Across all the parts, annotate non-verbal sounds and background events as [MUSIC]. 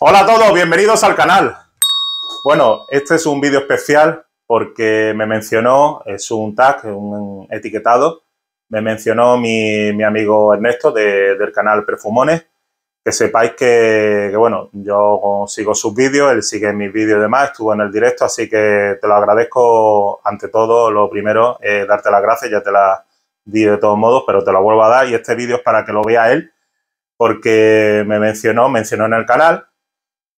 Hola a todos, bienvenidos al canal. Bueno, este es un vídeo especial porque me mencionó, es un tag, un etiquetado, me mencionó mi, amigo Ernesto del canal Perfumones. Que sepáis que, bueno, yo sigo sus vídeos, él sigue mis vídeos y demás, estuvo en el directo, así que te lo agradezco ante todo. Lo primero, darte las gracias, ya te las di de todos modos, pero te lo vuelvo a dar y este vídeo es para que lo vea él, porque me mencionó, mencionó en el canal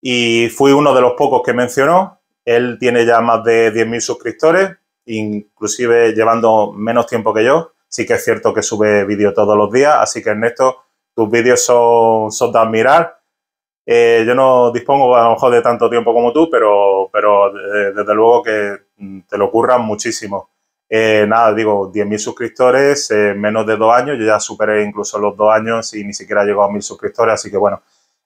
y fui uno de los pocos que mencionó. Él tiene ya más de 10.000 suscriptores, inclusive llevando menos tiempo que yo. Sí que es cierto que sube vídeo todos los días, así que Ernesto, tus vídeos son, son de admirar. Eh, yo no dispongo a lo mejor de tanto tiempo como tú, pero, pero eh, desde luego que mm, te lo curran muchísimo. Eh, nada, digo, 10.000 suscriptores en menos de dos años. Yo ya superé incluso los dos años y ni siquiera llegado a 1.000 suscriptores, así que bueno,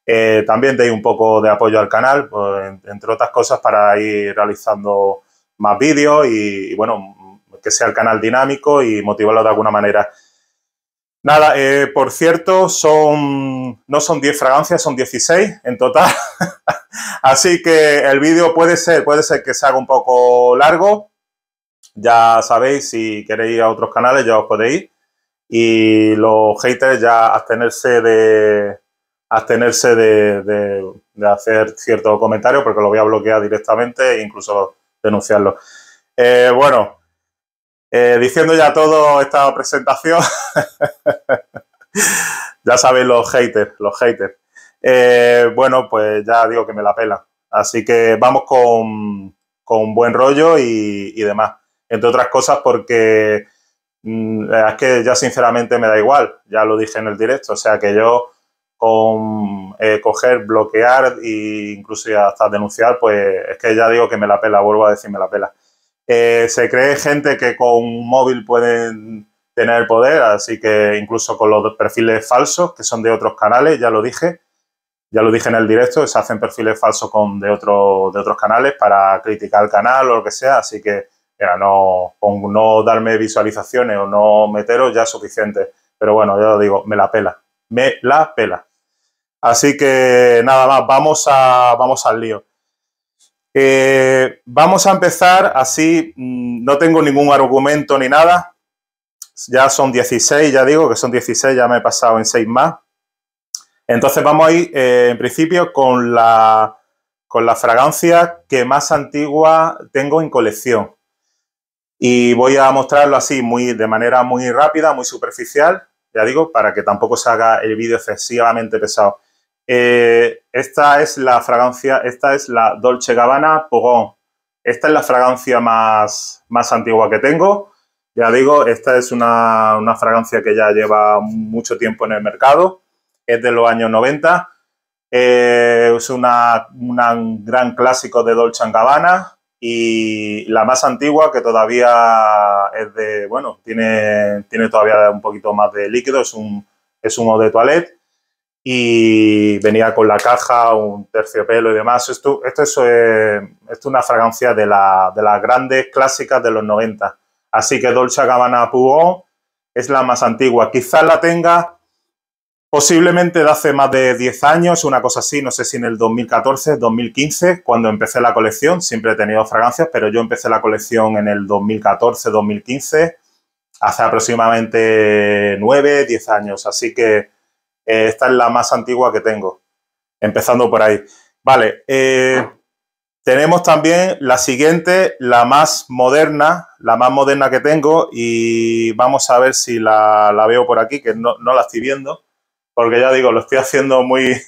eh, también deis un poco de apoyo al canal, pues, entre otras cosas, para ir realizando más vídeos y, bueno, que sea el canal dinámico y motivarlo de alguna manera. Nada, eh, por cierto, son no son 10 fragancias, son 16 en total. [LAUGHS] Así que el vídeo puede ser, puede ser que se haga un poco largo. Ya sabéis, si queréis ir a otros canales ya os podéis. Y los haters ya abstenerse de, abstenerse de, hacer cierto comentario porque lo voy a bloquear directamente e incluso denunciarlo. Eh, bueno, eh, diciendo ya todo esta presentación, [LAUGHS] ya sabéis los haters, los haters. Eh, bueno, pues ya digo que me la pela. Así que vamos con, con buen rollo y, demás. Entre otras cosas porque mm, es que ya sinceramente me da igual, ya lo dije en el directo, o sea que yo eh, coger, bloquear e incluso hasta denunciar, pues es que ya digo que me la pela, vuelvo a decir me la pela. Eh, se cree gente que con un móvil pueden tener poder, así que incluso con los perfiles falsos, que son de otros canales, ya lo dije, ya lo dije en el directo, se hacen perfiles falsos con, de, otro, de otros canales para criticar el canal o lo que sea, así que no, no darme visualizaciones o no meteros ya es suficiente, pero bueno, ya lo digo, me la pela, me la pela. Así que nada más, vamos, a, vamos al lío. Eh, vamos a empezar así, mm, no tengo ningún argumento ni nada. Ya son 16, ya digo que son 16, ya me he pasado en 6 más. Entonces vamos a ir eh, en principio con la, con la fragancia que más antigua tengo en colección. Y voy a mostrarlo así muy, de manera muy rápida, muy superficial, ya digo, para que tampoco se haga el vídeo excesivamente pesado. Eh, esta es la fragancia, esta es la Dolce Gabbana Pogon, Esta es la fragancia más, más antigua que tengo. Ya digo, esta es una, fragancia que ya lleva mucho tiempo en el mercado. Es de los años 90. Eh, es un gran clásico de Dolce Gabbana y la más antigua que todavía es de, bueno, tiene, tiene todavía un poquito más de líquido. Es un, es humo de toilette y venía con la caja, un terciopelo y demás. Esto, esto, es, eh, una fragancia de, las grandes clásicas de los 90. Así que Dolce Gabbana Pugón es la más antigua. Quizás la tenga posiblemente de hace más de 10 años, una cosa así, no sé si en el 2014, 2015, cuando empecé la colección. Siempre he tenido fragancias, pero yo empecé la colección en el 2014, 2015, hace aproximadamente 9, 10 años. Así que eh, esta es la más antigua que tengo, empezando por ahí. Vale, eh, tenemos también la siguiente, la más moderna, la más moderna que tengo y vamos a ver si la, veo por aquí, que no, la estoy viendo, porque ya digo, lo estoy haciendo muy,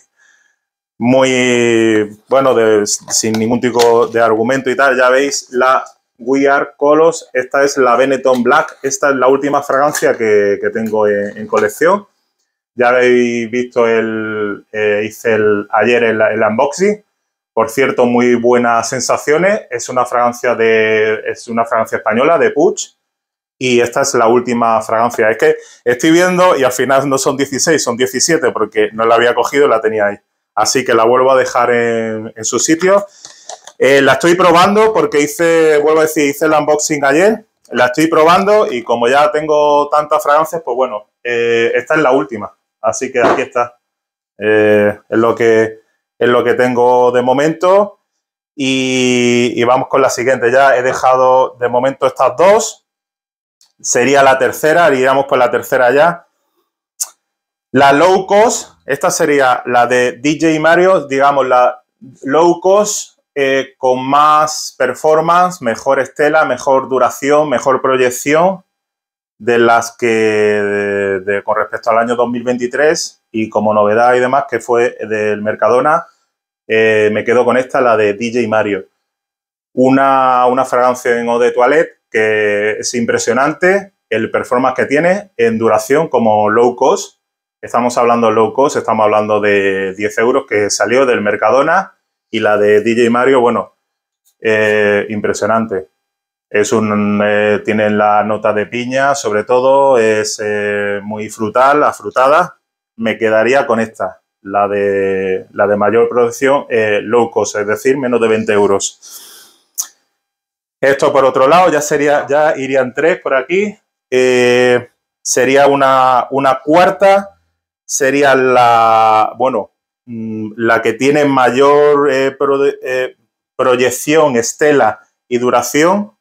muy, bueno, sin ningún tipo de argumento y tal. Ya veis la We Are Colors, esta es la Benetton Black, esta es la última fragancia que, tengo en colección. Ya habéis visto el, eh, hice el, ayer el, unboxing. Por cierto, muy buenas sensaciones. Es una fragancia de, es una fragancia española de Puch. Y esta es la última fragancia. Es que estoy viendo y al final no son 16, son 17 porque no la había cogido y la tenía ahí. Así que la vuelvo a dejar en, en su sitio. Eh, la estoy probando porque hice, vuelvo a decir, hice el unboxing ayer. La estoy probando y como ya tengo tantas fragancias, pues bueno, eh, esta es la última. Así que aquí está. Eh, es, lo que, es lo que tengo de momento. Y, vamos con la siguiente. Ya he dejado de momento estas dos. Sería la tercera, iríamos con la tercera ya. La low cost, esta sería la de DJ Mario, digamos la low cost eh, con más performance, mejor estela, mejor duración, mejor proyección de las que con respecto al año 2023 y como novedad y demás, que fue del Mercadona, eh, me quedo con esta, la de DJ Mario. Una, una fragancia en eau de toilette que es impresionante, el performance que tiene en duración como low cost. Estamos hablando low cost, estamos hablando de 10 euros que salió del Mercadona y la de DJ Mario, bueno, eh, impresionante. Es un, eh, tiene la nota de piña, sobre todo, es eh, muy frutal, afrutada. Me quedaría con esta, la de, la de mayor producción, eh, low cost, es decir, menos de 20 euros. Esto por otro lado, ya, sería, ya irían tres por aquí. Eh, sería una, cuarta, sería la, bueno, mm, la que tiene mayor proyección, estela y duración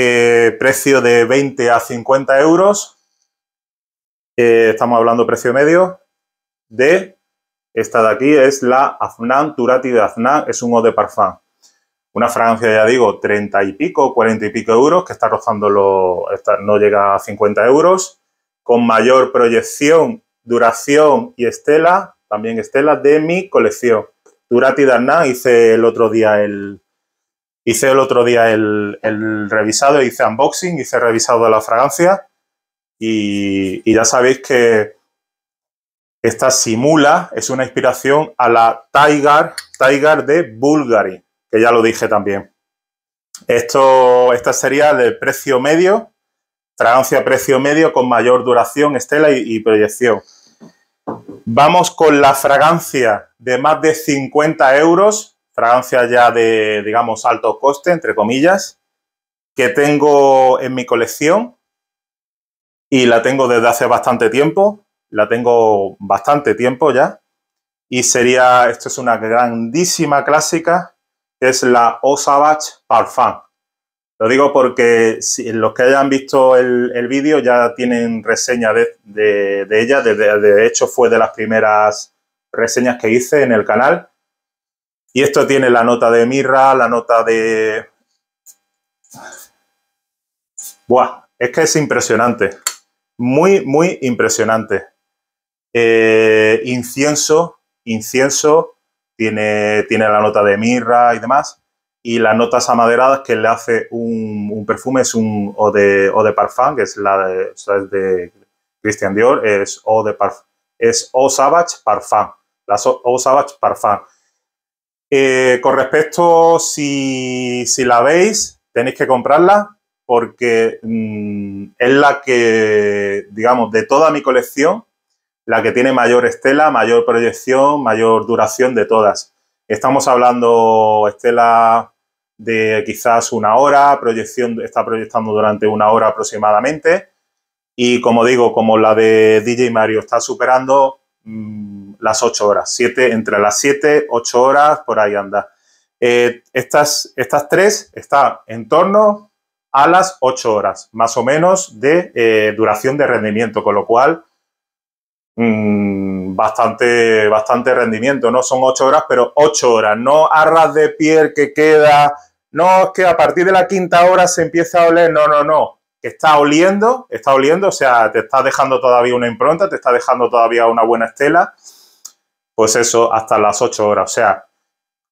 eh, precio de 20 a 50 euros, eh, estamos hablando precio medio, de esta de aquí es la aznán Turati de aznán es un eau de parfum. Una fragancia, ya digo, 30 y pico, 40 y pico euros, que está rozando no llega a 50 euros, con mayor proyección, duración y estela, también estela de mi colección. de aznán hice el otro día el, Hice el otro día el, revisado, hice unboxing, hice revisado de la fragancia y, ya sabéis que esta simula, es una inspiración a la Tiger, Tiger de Bulgari, que ya lo dije también. Esto, esta sería de precio medio, fragancia precio medio con mayor duración, estela y, y, proyección. Vamos con la fragancia de más de 50 euros fragancia ya de, digamos, alto coste, entre comillas, que tengo en mi colección y la tengo desde hace bastante tiempo, la tengo bastante tiempo ya, y sería, esto es una grandísima clásica, es la Osabach Parfum. Lo digo porque si, los que hayan visto el, vídeo ya tienen reseña de, ella, de, de, hecho fue de las primeras reseñas que hice en el canal, y esto tiene la nota de mirra, la nota de... Buah, es que es impresionante. Muy, muy impresionante. Eh, incienso, incienso, tiene, tiene la nota de mirra y demás. Y las notas amaderadas que le hace un, perfume es un o de, o parfum, que es la de, es Christian Dior, es o de es o Savage Parfum, las o Savage Parfum eh, con respecto, si, la veis, tenéis que comprarla porque mm, es la que, digamos, de toda mi colección, la que tiene mayor estela, mayor proyección, mayor duración de todas. Estamos hablando estela de quizás una hora, proyección está proyectando durante una hora aproximadamente. Y como digo, como la de DJ Mario está superando, Mm, las ocho horas, siete entre las siete, ocho horas, por ahí anda. Eh, estas, estas tres están en torno a las ocho horas, más o menos, de eh, duración de rendimiento, con lo cual mm, bastante, bastante rendimiento, ¿no? Son ocho horas, pero ocho horas, no arras de piel que queda, no es que a partir de la quinta hora se empieza a oler, no, no, no está oliendo, está oliendo, o sea, te está dejando todavía una impronta, te está dejando todavía una buena estela, pues eso hasta las 8 horas, o sea,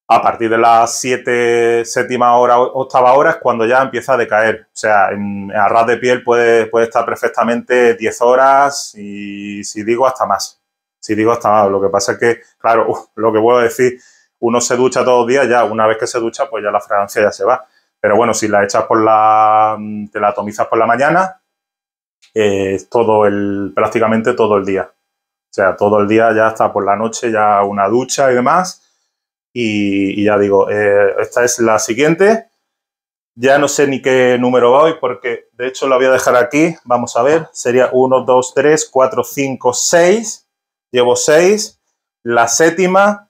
a partir de las 7, séptima hora, octava hora es cuando ya empieza a decaer, o sea, en, a ras de piel puede, puede estar perfectamente 10 horas y si digo hasta más, si digo hasta más, lo que pasa es que, claro, [LAUGHS] lo que puedo a decir, uno se ducha todos los días, ya una vez que se ducha, pues ya la fragancia ya se va pero bueno, si la echas por la. Mm, te la atomizas por la mañana, eh, todo el. prácticamente todo el día. O sea, todo el día ya hasta por la noche, ya una ducha y demás. Y, ya digo, eh, esta es la siguiente. Ya no sé ni qué número va hoy porque de hecho la voy a dejar aquí. Vamos a ver. Sería 1, 2, 3, 4, 5, 6. Llevo 6. La séptima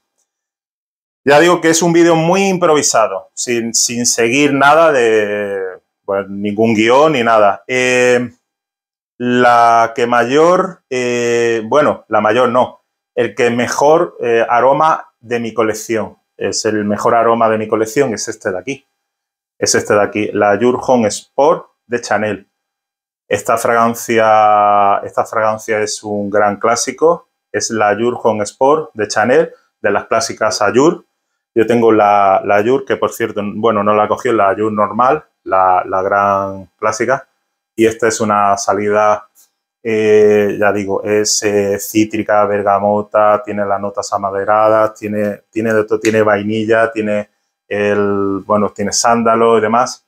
ya digo que es un vídeo muy improvisado, sin, seguir nada de ningún guión ni nada. Eh, la que mayor, eh, bueno, la mayor no, el que mejor eh, aroma de mi colección, es el mejor aroma de mi colección, es este de aquí, es este de aquí, la Jurjon Sport de Chanel. Esta fragancia, esta fragancia es un gran clásico, es la Jurgen Sport de Chanel, de las clásicas Ayur. Yo tengo la, la que por cierto, bueno, no la cogió, la Ayur normal, la, gran clásica. Y esta es una salida, eh, ya digo, es eh, cítrica, bergamota, tiene las notas amaderadas, tiene, tiene de tiene vainilla, tiene el, bueno, tiene sándalo y demás,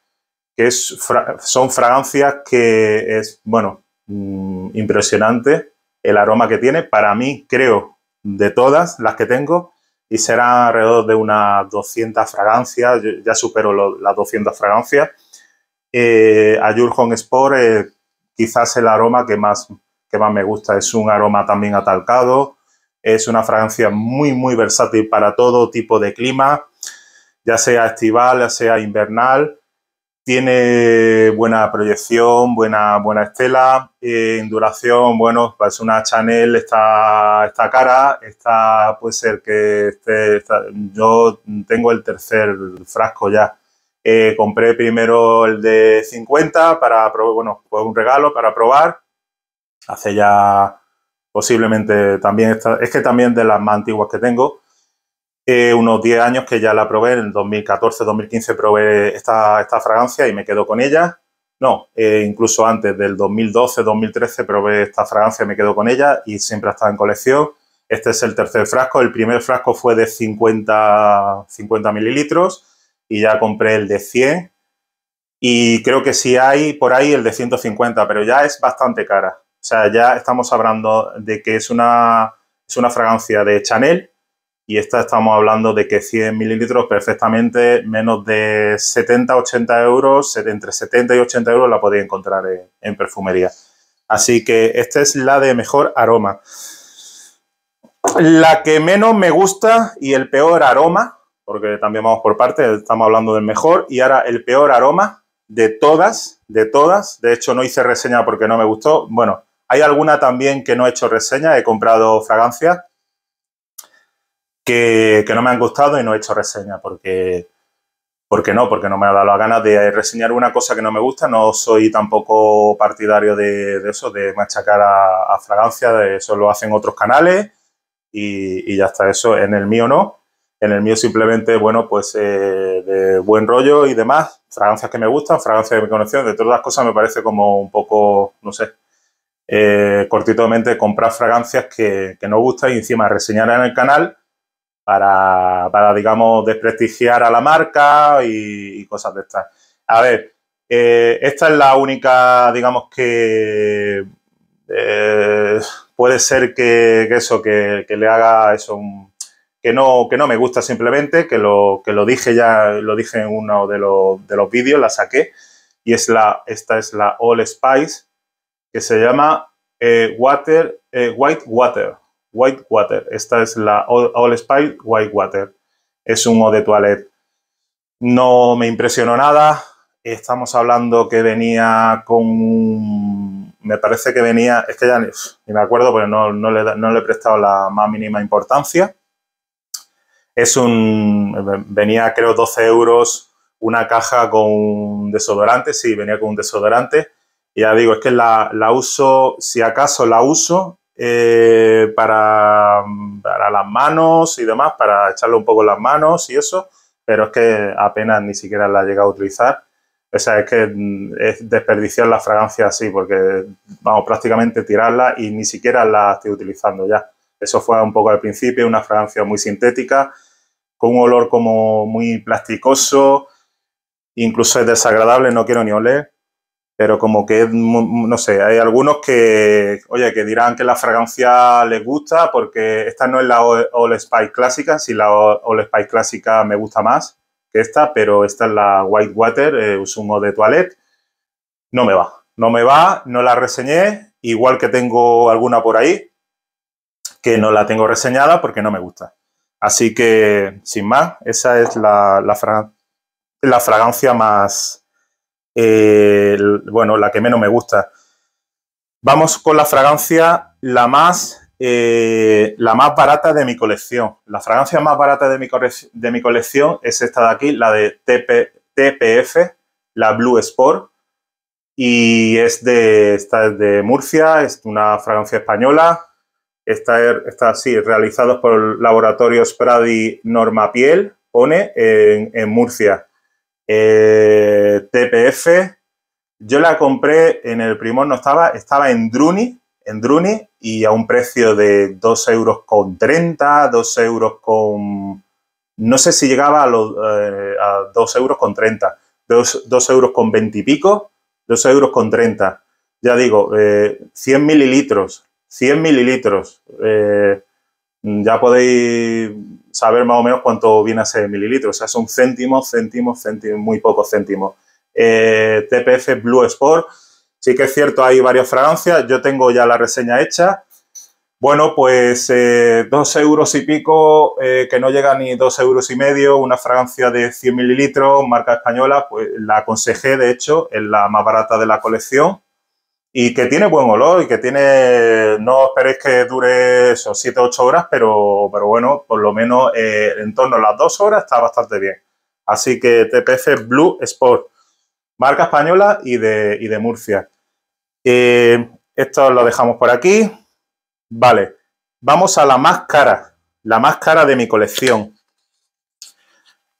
que es, son fragancias que es, bueno, mm, impresionante el aroma que tiene. Para mí, creo, de todas las que tengo, y será alrededor de unas 200 fragancias, ya supero las 200 fragancias. Eh, a Jurgen Sport eh, quizás el aroma que más, que más me gusta es un aroma también atalcado, es una fragancia muy, muy versátil para todo tipo de clima, ya sea estival, ya sea invernal, tiene buena proyección, buena, buena estela, eh, en duración, bueno, es pues una Chanel, está, cara, está, puede ser que esté, yo tengo el tercer frasco ya. Eh, compré primero el de 50 para, probar, bueno, fue un regalo para probar. Hace ya posiblemente también, es que también de las más antiguas que tengo. Eh, unos 10 años que ya la probé, en 2014-2015 probé esta, fragancia y me quedo con ella. No, eh, incluso antes del 2012-2013 probé esta fragancia y me quedo con ella y siempre ha estado en colección. Este es el tercer frasco, el primer frasco fue de 50, 50 mililitros y ya compré el de 100 y creo que sí hay por ahí el de 150, pero ya es bastante cara. O sea, ya estamos hablando de que es una, es una fragancia de Chanel y esta estamos hablando de que 100 mililitros perfectamente, menos de 70, 80 euros, entre 70 y 80 euros la podéis encontrar en, perfumería. Así que esta es la de mejor aroma. La que menos me gusta y el peor aroma, porque también vamos por partes, estamos hablando del mejor, y ahora el peor aroma de todas, de todas, de hecho no hice reseña porque no me gustó, bueno, hay alguna también que no he hecho reseña, he comprado fragancias, que, no me han gustado y no he hecho reseña porque, porque no, porque no me ha dado las ganas de reseñar una cosa que no me gusta. No soy tampoco partidario de, eso, de machacar a, fragancias, eso lo hacen otros canales y, ya está eso. En el mío no. En el mío simplemente, bueno, pues eh, de buen rollo y demás, fragancias que me gustan, fragancias de mi conexión, de todas las cosas me parece como un poco, no sé, eh, mente, comprar fragancias que, que no gustan y encima reseñar en el canal para, para digamos, desprestigiar a la marca y, cosas de estas. A ver, eh, esta es la única, digamos, que eh, puede ser que, eso, que, le haga eso, que, no, que no me gusta simplemente, que lo, que lo dije ya, lo dije en uno de los, de los vídeos, la saqué, y es la, esta es la All Spice, que se llama eh, Water, White Water, Whitewater. Esta es la All, Spice Spy Whitewater. Es un eau de toilette. No me impresionó nada. Estamos hablando que venía con Me parece que venía... Es que ya ni, me acuerdo pero no, le, he prestado la más mínima importancia. Es un... Venía creo 12 euros una caja con un desodorante. Sí, venía con un desodorante. Y ya digo, es que la uso, si acaso la uso, eh, para, para, las manos y demás, para echarle un poco las manos y eso, pero es que apenas ni siquiera la he llegado a utilizar. O sea, es que mm, es desperdiciar la fragancia así, porque vamos, prácticamente tirarla y ni siquiera la estoy utilizando ya. Eso fue un poco al principio, una fragancia muy sintética, con un olor como muy plasticoso, incluso es desagradable, no quiero ni oler pero como que, no sé, hay algunos que, oye, que dirán que la fragancia les gusta porque esta no es la All Spice clásica, si la All Spice clásica me gusta más que esta, pero esta es la White Water, eh, de toilette, no me va, no me va, no la reseñé, igual que tengo alguna por ahí, que no la tengo reseñada porque no me gusta. Así que, sin más, esa es la, la fragancia más eh, bueno, la que menos me gusta. Vamos con la fragancia la más, eh, la más barata de mi colección. La fragancia más barata de mi, colección es esta de aquí, la de TPF, la Blue Sport. Y es de, esta es de Murcia, es una fragancia española. Está, está así, realizado por el laboratorio Spradi Norma Piel, pone en, en Murcia. Eh, TPF. Yo la compré en el primor, no estaba, estaba en Druni, en Druni y a un precio de 2 euros con 2 euros con... No sé si llegaba a, los, eh, euros con 30, 2, euros con 20 y pico, 2 euros con 30. Ya digo, 100 eh, mililitros, 100 mililitros. ya podéis saber más o menos cuánto viene a ser mililitros. O sea, son céntimos, céntimos, céntimos, muy pocos céntimos. Eh, TPF Blue Sport. Sí que es cierto, hay varias fragancias. Yo tengo ya la reseña hecha. Bueno, pues eh, dos euros y pico, eh, que no llega ni dos euros y medio, una fragancia de 100 mililitros, marca española, pues la aconsejé, de hecho, es la más barata de la colección y que tiene buen olor y que tiene, no esperéis que dure 7 8 horas, pero, pero bueno, por lo menos eh, en torno a las 2 horas está bastante bien. Así que TPF Blue Sport, marca española y de, y de Murcia. Eh, esto lo dejamos por aquí. Vale, vamos a la más cara, la más cara de mi colección.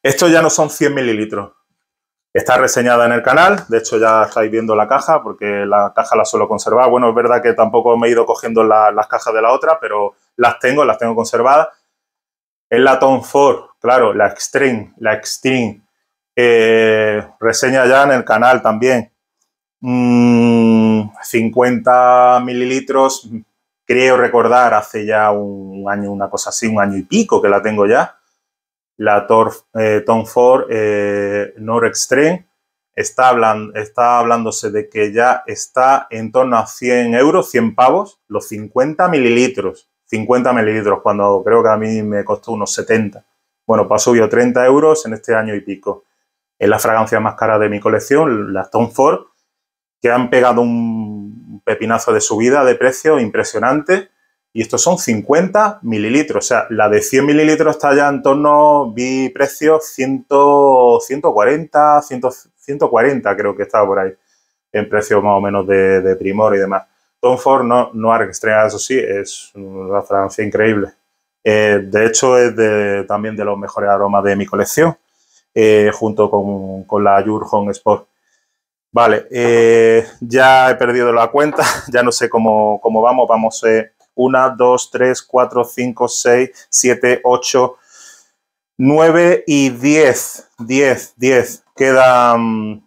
Esto ya no son 100 mililitros, Está reseñada en el canal, de hecho ya estáis viendo la caja porque la caja la suelo conservar. Bueno, es verdad que tampoco me he ido cogiendo las cajas de la otra, pero las tengo, las tengo conservadas. Es la Tom Ford, claro, la Extreme, la Extreme. Eh, reseña ya en el canal también. 50 mm, mililitros, creo recordar hace ya un año, una cosa así, un año y pico que la tengo ya la Tor, eh, Tom Ford eh, Nord Extreme. Está, está hablándose de que ya está en torno a 100 euros, 100 pavos, los 50 mililitros. 50 mililitros, cuando creo que a mí me costó unos 70. Bueno, pues ha subido 30 euros en este año y pico. Es la fragancia más cara de mi colección, la Tom Ford, que han pegado un pepinazo de subida de precio impresionante y estos son 50 mililitros. O sea, la de 100 mililitros está ya en torno, vi precios 100, 140, 140 creo que estaba por ahí, en precio más o menos de, primor y demás. Tom Ford no, no registrado eso sí, es una fragancia increíble. Eh, de hecho, es también de los mejores aromas de mi colección, eh, junto con, la Jurgen Sport. Vale, eh, ya he perdido la cuenta, [LAUGHS] ya no sé cómo, vamos, vamos... a... 1, 2, 3, 4, 5, 6, 7, 8, 9 y 10. 10, 10. Quedan,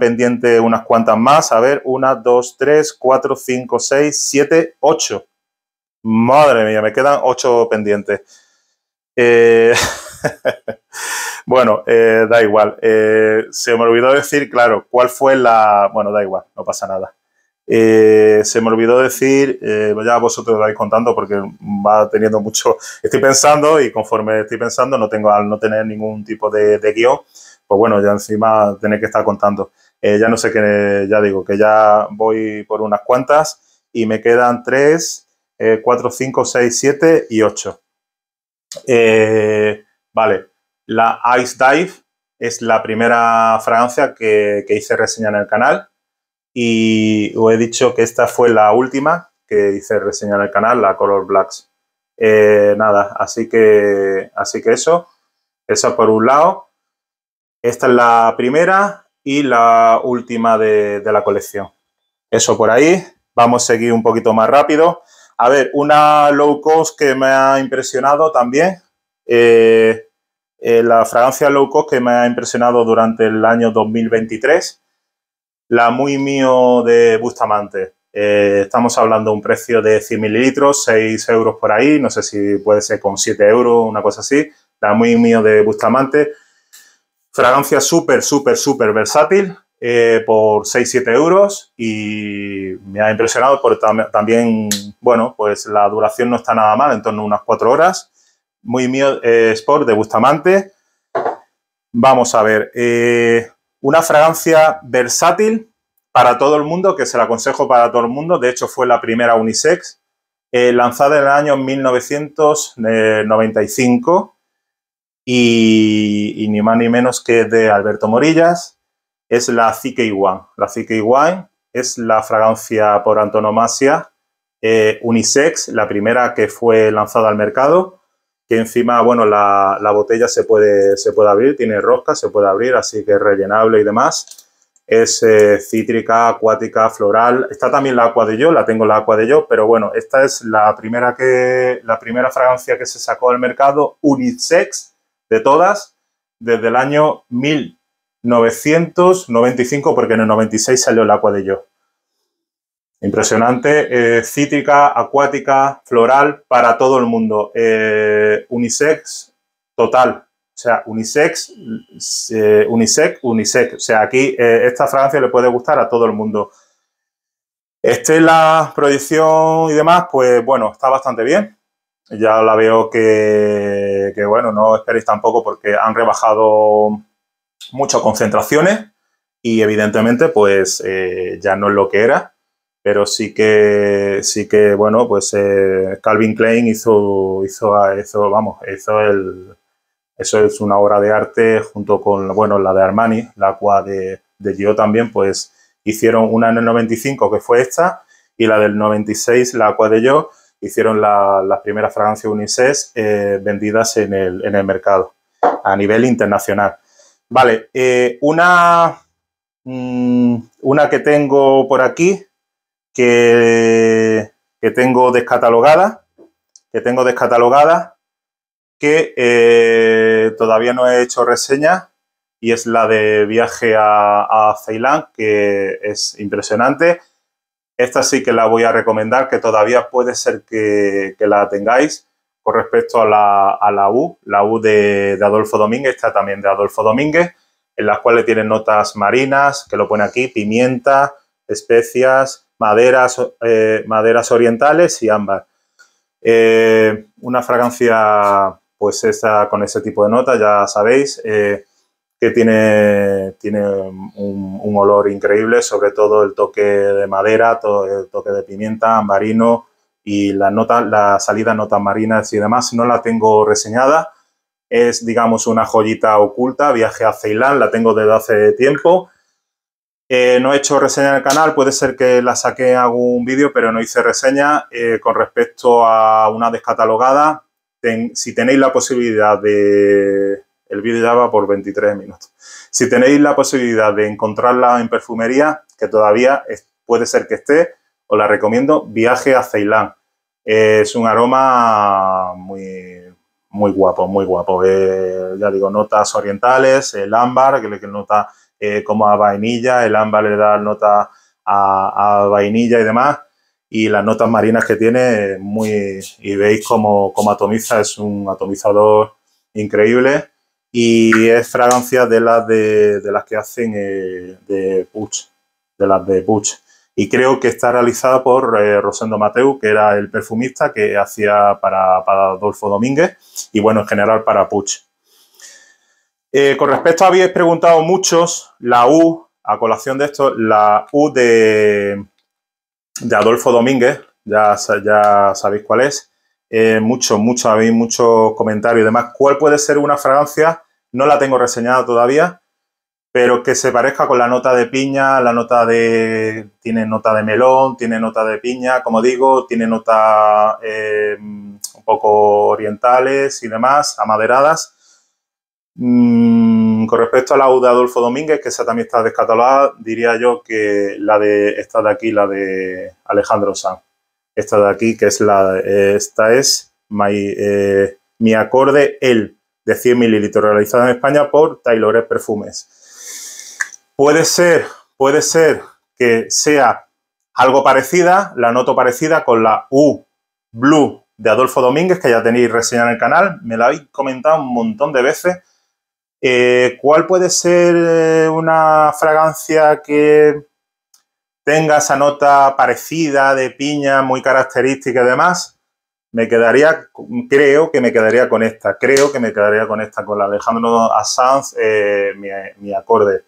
pendientes unas cuantas más. A ver, 1, 2, 3, 4, 5, 6, 7, 8. Madre mía, me quedan 8 pendientes. Eh, [LAUGHS] bueno, eh, da igual. Eh, se me olvidó decir, claro, cuál fue la... Bueno, da igual, no pasa nada. Eh, se me olvidó decir, eh, ya vosotros lo vais contando porque va teniendo mucho. Estoy pensando y conforme estoy pensando, no tengo al no tener ningún tipo de, guión, pues bueno, ya encima tenéis que estar contando. Eh, ya no sé qué, ya digo, que ya voy por unas cuantas y me quedan 3, 4, 5, 6, 7 y 8. vale, la Ice Dive es la primera fragancia que hice reseña en el canal y os he dicho que esta fue la última que hice reseñar el canal, la Color Blacks. Eh, nada, así que, así que eso, esa por un lado. Esta es la primera y la última de, la colección. Eso por ahí, vamos a seguir un poquito más rápido. A ver, una low cost que me ha impresionado también, eh, eh, la fragancia low cost que me ha impresionado durante el año 2023 la Muy Mío de Bustamante. Eh, estamos hablando de un precio de 100 mililitros, 6 euros por ahí, no sé si puede ser con 7 euros, una cosa así. La Muy Mío de Bustamante. Fragancia súper, súper, súper versátil eh, por 6-7 euros y me ha impresionado porque también, bueno, pues la duración no está nada mal, en torno a unas 4 horas. Muy mío eh, Sport de Bustamante. Vamos a ver, una fragancia versátil para todo el mundo, que se la aconsejo para todo el mundo. De hecho, fue la primera unisex, eh, lanzada en el año 1995 y, ni más ni menos que de Alberto Morillas. Es la CK One. La CK One es la fragancia por antonomasia eh, unisex, la primera que fue lanzada al mercado que encima, bueno, la, botella se puede, se puede abrir, tiene rosca, se puede abrir, así que es rellenable y demás. Es eh, cítrica, acuática, floral. Está también la agua de yo, la tengo la agua de yo, pero bueno, esta es la primera, que, la primera fragancia que se sacó al mercado, unisex de todas, desde el año 1995, porque en el 96 salió la agua de yo. Impresionante, eh, cítrica, acuática, floral, para todo el mundo. Eh, unisex, total. O sea, unisex, eh, unisex, unisex. O sea, aquí esta Francia le puede gustar a todo el mundo. Este, la proyección y demás, pues bueno, está bastante bien. Ya la veo que, bueno, no esperéis tampoco porque han rebajado muchas concentraciones y evidentemente pues ya no es lo que era pero sí que, sí que bueno, pues eh, Calvin Klein hizo, hizo, eso, vamos, hizo el, eso es una obra de arte junto con, bueno, la de Armani, la cual de, de Gio también, pues hicieron una en el 95 que fue esta y la del 96, la cual de yo, hicieron las primeras fragancias unisex eh, vendidas en el, mercado a nivel internacional. Vale, eh, una, mm, una que tengo por aquí, que, tengo descatalogada, que tengo descatalogada, que eh, todavía no he hecho reseña y es la de viaje a, Ceilán, que es impresionante. Esta sí que la voy a recomendar, que todavía puede ser que, la tengáis con respecto a la, a la U, la U de, Adolfo Domínguez, esta también de Adolfo Domínguez, en las cuales tienen notas marinas, que lo pone aquí, pimienta, especias, maderas, eh, maderas orientales y ámbar. Eh, una fragancia, pues esta, con ese tipo de nota, ya sabéis, eh, que tiene, tiene un, olor increíble, sobre todo el toque de madera, todo el toque de pimienta, ambarino y la, nota, la salida notas marinas y demás. No la tengo reseñada, es digamos una joyita oculta, viaje a Ceilán, la tengo desde hace tiempo eh, no he hecho reseña en el canal, puede ser que la saqué en algún vídeo, pero no hice reseña eh, con respecto a una descatalogada. si tenéis la posibilidad de... El vídeo ya por 23 minutos. Si tenéis la posibilidad de encontrarla en perfumería, que todavía puede ser que esté, os la recomiendo, Viaje a Ceilán. es un aroma muy, muy guapo, muy guapo. Eh, ya digo, notas orientales, el ámbar, que le nota eh, como a vainilla, el ámbar le da nota a, vainilla y demás, y las notas marinas que tiene, eh, muy, y veis como, atomiza, es un atomizador increíble y es fragancia de las de, las que hacen eh, de Puch, de las de Puch. Y creo que está realizada por Rosendo Mateu, que era el perfumista que hacía para, para Adolfo Domínguez y bueno, en general para Puch. Eh, con respecto a habéis preguntado muchos, la U, a colación de esto, la U de, de Adolfo Domínguez, ya, ya sabéis cuál es. Eh, muchos, muchos, habéis muchos comentarios y demás. ¿Cuál puede ser una fragancia? No la tengo reseñada todavía, pero que se parezca con la nota de piña, la nota de. Tiene nota de melón, tiene nota de piña, como digo, tiene nota eh, un poco orientales y demás, amaderadas. Mm, con respecto a la U de Adolfo Domínguez, que esa también está descatalogada, diría yo que la de esta de aquí, la de Alejandro Sanz. Esta de aquí, que es la, esta es eh, mi acorde El de 100 mililitros, realizada en España por Taylor Perfumes. Puede ser, puede ser que sea algo parecida, la noto parecida con la U Blue de Adolfo Domínguez, que ya tenéis reseñada en el canal, me la habéis comentado un montón de veces eh, ¿Cuál puede ser eh, una fragancia que tenga esa nota parecida de piña, muy característica y demás? Me quedaría, creo que me quedaría con esta, creo que me quedaría con esta, con la Alejandro Assange, eh, mi, acorde.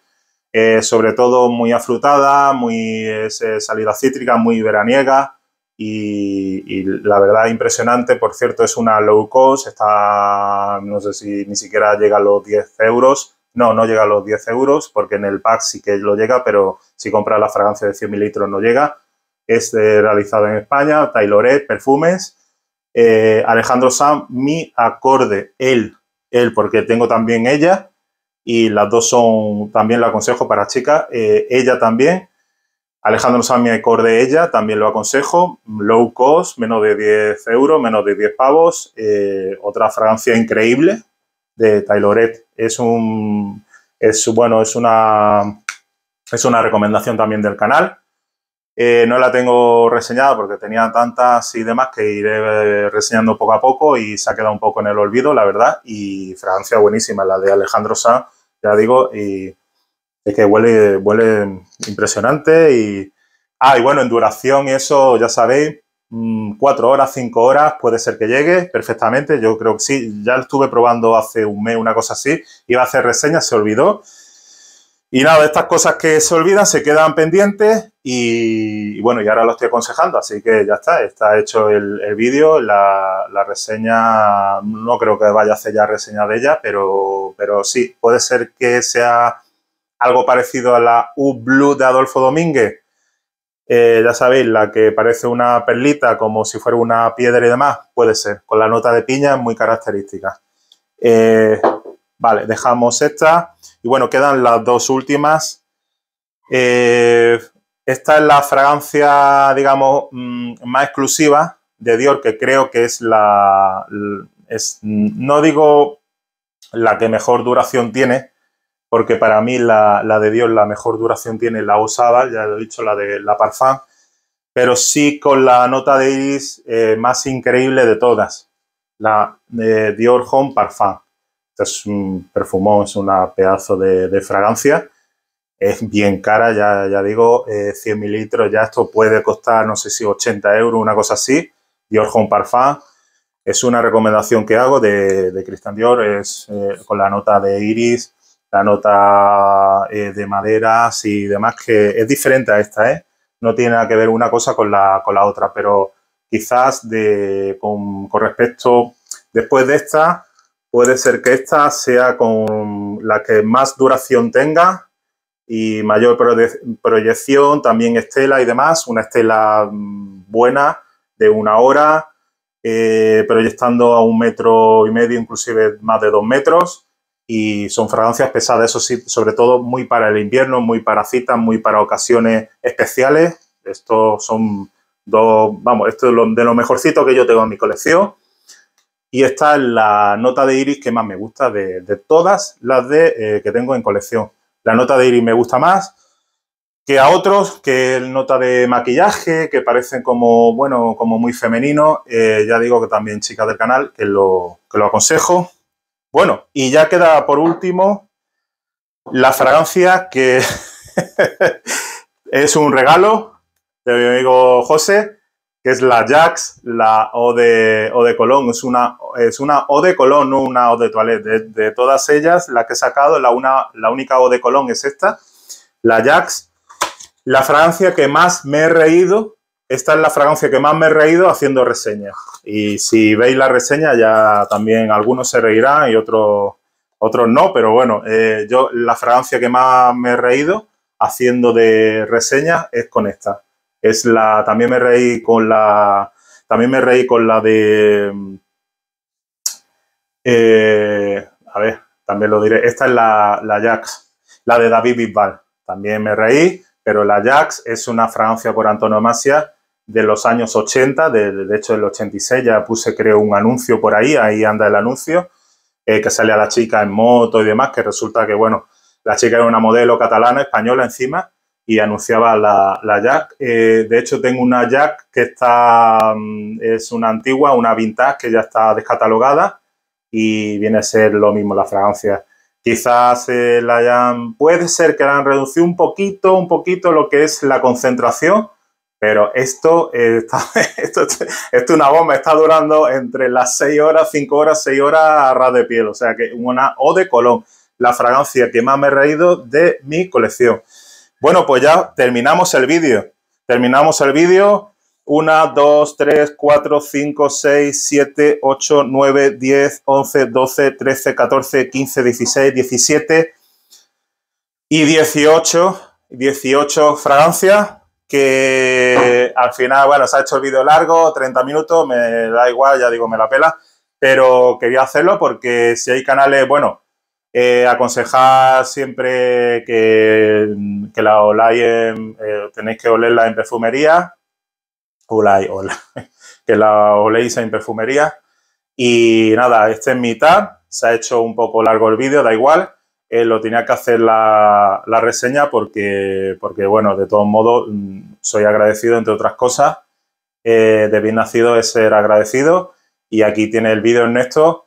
sobre todo muy afrutada, muy salida cítrica, muy veraniega. Y, la verdad impresionante, por cierto, es una low cost, está, no sé si ni siquiera llega a los 10 euros, no, no llega a los 10 euros, porque en el pack sí que lo llega, pero si compras la fragancia de 100 mililitros no llega. Es eh, realizado en España, Tayloret, perfumes. Eh, Alejandro Sam, mi acorde, él, él, porque tengo también ella, y las dos son, también la aconsejo para chicas, eh, ella también Alejandro Samia y de ella, también lo aconsejo. Low cost, menos de 10 euros, menos de 10 pavos. Eh, otra fragancia increíble de Tayloret. Es un. Es, bueno, es una. Es una recomendación también del canal. Eh, no la tengo reseñada porque tenía tantas y demás que iré eh, reseñando poco a poco y se ha quedado un poco en el olvido, la verdad. Y fragancia buenísima, la de Alejandro Sanz, ya digo, y es que huele, huele impresionante y... Ah, bueno, en duración eso, ya sabéis, mm, cuatro horas, cinco horas, puede ser que llegue perfectamente. Yo creo que sí, ya estuve probando hace un mes, una cosa así. Iba a hacer reseña, se olvidó. Y nada, estas cosas que se olvidan se quedan pendientes y, bueno, y ahora lo estoy aconsejando, así que ya está, está hecho el, vídeo, la, reseña, no creo que vaya a hacer ya reseña de ella, pero, pero sí, puede ser que sea algo parecido a la U-Blue de Adolfo Domínguez. Eh, ya sabéis, la que parece una perlita como si fuera una piedra y demás, puede ser, con la nota de piña muy característica. Eh, vale, dejamos esta y bueno, quedan las dos últimas. Eh, esta es la fragancia, digamos, mm, más exclusiva de Dior, que creo que es la, mm, no digo la que mejor duración tiene, porque para mí la, de Dios la mejor duración tiene la osada, ya lo he dicho, la de la Parfum, pero sí con la nota de iris eh, más increíble de todas, la de Dior Home Parfum. Este es un perfumón, es un pedazo de, fragancia. Es bien cara, ya, digo, 100 eh, mililitros, ya esto puede costar, no sé si 80 euros, una cosa así. Dior Home Parfum. Es una recomendación que hago de, de Christian Dior, es eh, con la nota de iris la nota eh, de maderas y demás, que es diferente a esta, ¿eh? No tiene que ver una cosa con la, otra, pero quizás con, respecto, después de esta, puede ser que esta sea con la que más duración tenga y mayor proyección, también estela y demás, una estela mm, buena de una hora, eh, proyectando a un metro y medio, inclusive más de dos metros y son fragancias pesadas, eso sí, sobre todo muy para el invierno, muy para citas, muy para ocasiones especiales. Estos son dos, vamos, esto es de lo, mejorcitos que yo tengo en mi colección. Y esta es la nota de iris que más me gusta de, todas las de, eh, que tengo en colección. La nota de iris me gusta más que a otros, que el nota de maquillaje, que parecen como, bueno, como muy femenino. Eh, ya digo que también chicas del canal, que lo, que lo aconsejo. Bueno, y ya queda por último la fragancia que [LAUGHS] es un regalo de mi amigo José, que es la Jax, la O de, o de Colón. Es una, es una O de Colón, no una O de Toilette. De, todas ellas, la que he sacado, la, una, la única O de Colón es esta, la Jax. La fragancia que más me he reído esta es la fragancia que más me he reído haciendo reseñas. Y si veis la reseña, ya también algunos se reirán y otros, otros no, pero bueno, eh, yo la fragancia que más me he reído haciendo de reseñas es con esta. Es la, también me reí con la, también me reí con la de, mm, eh, a ver, también lo diré, esta es la, la Jax, la de David Bisbal. También me reí, pero la Jax es una fragancia por antonomasia de los años 80, de, de hecho el 86 ya puse creo un anuncio por ahí, ahí anda el anuncio, eh, que sale a la chica en moto y demás, que resulta que bueno, la chica era una modelo catalana, española encima, y anunciaba la, la Jack. Eh, de hecho tengo una Jack que está, mm, es una antigua, una vintage que ya está descatalogada y viene a ser lo mismo la fragancia. Quizás eh, la hayan, puede ser que la han reducido un poquito, un poquito lo que es la concentración, pero esto, eh, [LAUGHS] esto, es una bomba, está durando entre las 6 horas, 5 horas, 6 horas a ras de piel. O sea que una O de Colón, la fragancia que más me he reído de mi colección. Bueno, pues ya terminamos el vídeo. Terminamos el vídeo. 1, 2, 3, 4, 5, 6, 7, 8, 9, 10, 11, 12, 13, 14, 15, 16, 17 y 18, 18 fragancias que al final, bueno, se ha hecho el vídeo largo, 30 minutos, me da igual, ya digo, me la pela, pero quería hacerlo porque si hay canales, bueno, eh, aconsejar siempre que, la oláis, eh, tenéis que olerla en perfumería, olay, hola, [LAUGHS] que la oléis en perfumería. Y nada, este es mitad se ha hecho un poco largo el vídeo, da igual. Eh, lo tenía que hacer la, reseña porque, bueno, de todos modos, mm, soy agradecido, entre otras cosas. Eh, de bien nacido es ser agradecido. Y aquí tiene el vídeo Ernesto.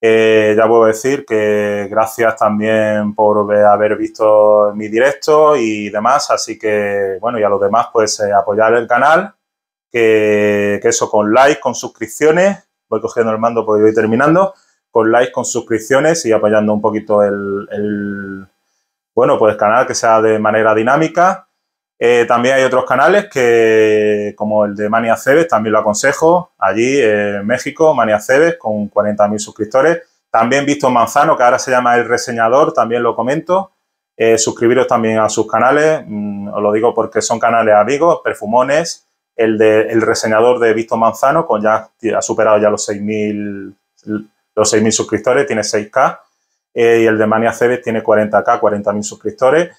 Eh, ya puedo decir que gracias también por haber visto mi directo y demás. Así que, bueno, y a los demás, pues eh, apoyar el canal. Que, eso con like, con suscripciones. Voy cogiendo el mando porque voy terminando con likes, con suscripciones y apoyando un poquito el, bueno, pues el canal que sea de manera dinámica. Eh, también hay otros canales que, como el de Mania Cebes, también lo aconsejo. Allí eh, en México, Mania Cebes, con 40.000 suscriptores. También Visto Manzano, que ahora se llama El Reseñador, también lo comento. Eh, suscribiros también a sus canales, mm, os lo digo porque son canales amigos, Perfumones, el de El Reseñador de Visto Manzano, con ya ha superado ya los 6.000 los 6.000 suscriptores, tiene 6K. Eh, y el de Mania Cebes tiene 40K, 40.000 suscriptores.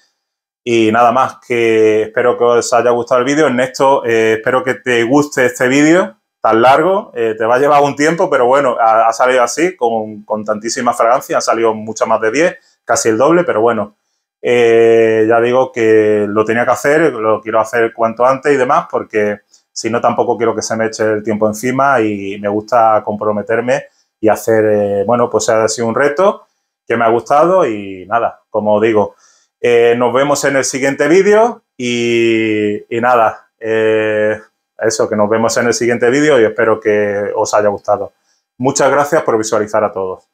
Y nada más, que espero que os haya gustado el vídeo. Ernesto, eh, espero que te guste este vídeo tan largo. Eh, te va a llevar un tiempo, pero bueno, ha, salido así, con, con, tantísima fragancia. ha salido muchas más de 10, casi el doble, pero bueno. ya digo que lo tenía que hacer, lo quiero hacer cuanto antes y demás, porque si no tampoco quiero que se me eche el tiempo encima y me gusta comprometerme y hacer, eh, bueno, pues ha sido un reto que me ha gustado y nada, como digo, eh, nos vemos en el siguiente vídeo y, nada, eh, eso, que nos vemos en el siguiente vídeo y espero que os haya gustado. Muchas gracias por visualizar a todos.